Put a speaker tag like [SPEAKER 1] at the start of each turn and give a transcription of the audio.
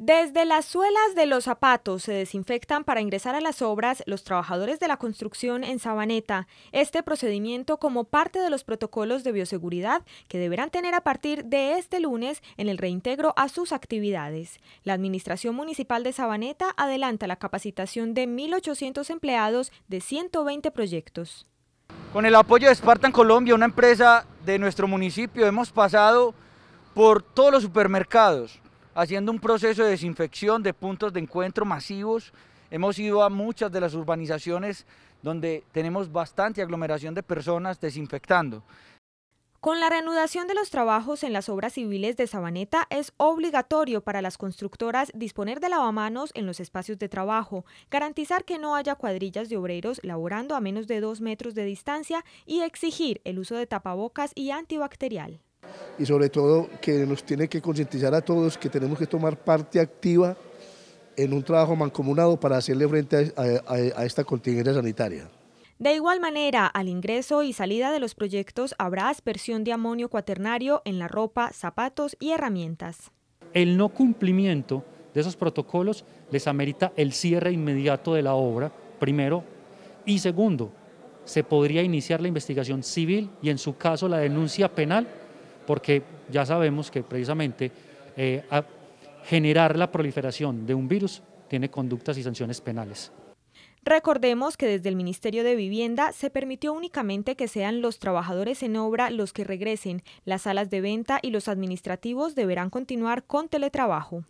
[SPEAKER 1] Desde las suelas de los zapatos se desinfectan para ingresar a las obras los trabajadores de la construcción en Sabaneta. Este procedimiento como parte de los protocolos de bioseguridad que deberán tener a partir de este lunes en el reintegro a sus actividades. La Administración Municipal de Sabaneta adelanta la capacitación de 1.800 empleados de 120 proyectos.
[SPEAKER 2] Con el apoyo de en Colombia, una empresa de nuestro municipio, hemos pasado por todos los supermercados, haciendo un proceso de desinfección de puntos de encuentro masivos. Hemos ido a muchas de las urbanizaciones donde tenemos bastante aglomeración de personas desinfectando.
[SPEAKER 1] Con la reanudación de los trabajos en las obras civiles de Sabaneta, es obligatorio para las constructoras disponer de lavamanos en los espacios de trabajo, garantizar que no haya cuadrillas de obreros laborando a menos de dos metros de distancia y exigir el uso de tapabocas y antibacterial.
[SPEAKER 3] Y sobre todo que nos tiene que concientizar a todos que tenemos que tomar parte activa en un trabajo mancomunado para hacerle frente a, esta contingencia sanitaria.
[SPEAKER 1] De igual manera, al ingreso y salida de los proyectos habrá aspersión de amonio cuaternario en la ropa, zapatos y herramientas.
[SPEAKER 4] El no cumplimiento de esos protocolos les amerita el cierre inmediato de la obra, primero, y segundo, se podría iniciar la investigación civil y en su caso la denuncia penal porque ya sabemos que precisamente eh, generar la proliferación de un virus tiene conductas y sanciones penales.
[SPEAKER 1] Recordemos que desde el Ministerio de Vivienda se permitió únicamente que sean los trabajadores en obra los que regresen. Las salas de venta y los administrativos deberán continuar con teletrabajo.